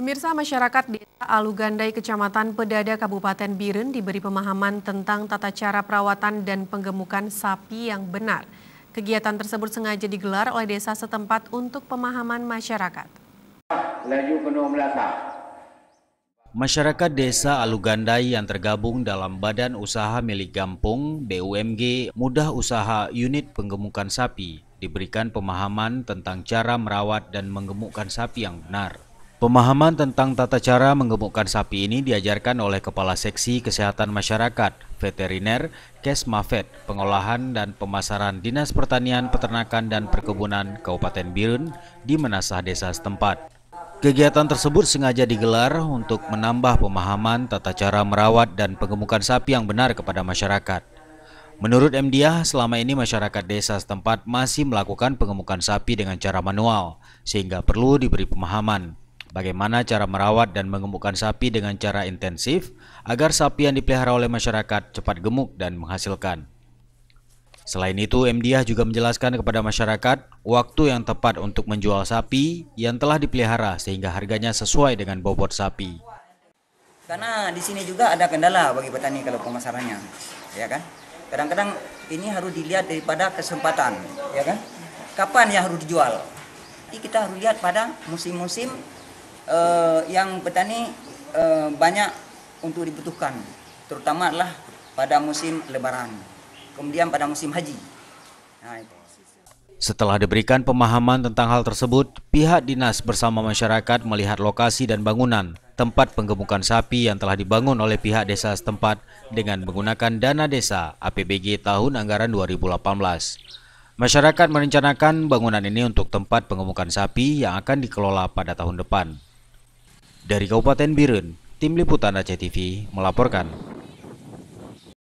Pemirsa masyarakat desa Alugandai, Kecamatan Pedada, Kabupaten Biren diberi pemahaman tentang tata cara perawatan dan penggemukan sapi yang benar. Kegiatan tersebut sengaja digelar oleh desa setempat untuk pemahaman masyarakat. Masyarakat desa Alugandai yang tergabung dalam Badan Usaha Milik Gampung BUMG Mudah Usaha Unit Penggemukan Sapi diberikan pemahaman tentang cara merawat dan menggemukkan sapi yang benar. Pemahaman tentang tata cara menggemukkan sapi ini diajarkan oleh Kepala Seksi Kesehatan Masyarakat, Veteriner, Kes Mafet, Pengolahan dan Pemasaran Dinas Pertanian, Peternakan dan Perkebunan Kabupaten Birun di Menasah Desa setempat. Kegiatan tersebut sengaja digelar untuk menambah pemahaman tata cara merawat dan penggemukan sapi yang benar kepada masyarakat. Menurut MDiah, selama ini masyarakat desa setempat masih melakukan pengemukan sapi dengan cara manual, sehingga perlu diberi pemahaman. Bagaimana cara merawat dan mengemukkan sapi dengan cara intensif agar sapi yang dipelihara oleh masyarakat cepat gemuk dan menghasilkan. Selain itu, MDH juga menjelaskan kepada masyarakat waktu yang tepat untuk menjual sapi yang telah dipelihara sehingga harganya sesuai dengan bobot sapi. Karena di sini juga ada kendala bagi petani kalau pemasarannya, ya kan? Kadang-kadang ini harus dilihat daripada kesempatan, ya kan? Kapan yang harus dijual? Jadi kita harus lihat pada musim-musim uh, yang petani uh, banyak untuk dibutuhkan, terutama adalah pada musim Lebaran, kemudian pada musim haji. Nah, itu. Setelah diberikan pemahaman tentang hal tersebut, pihak dinas bersama masyarakat melihat lokasi dan bangunan tempat penggemukan sapi yang telah dibangun oleh pihak desa setempat dengan menggunakan dana desa APBG tahun anggaran 2018. Masyarakat merencanakan bangunan ini untuk tempat penggemukan sapi yang akan dikelola pada tahun depan. Dari Kabupaten Birun, Tim Liputan Aceh TV melaporkan.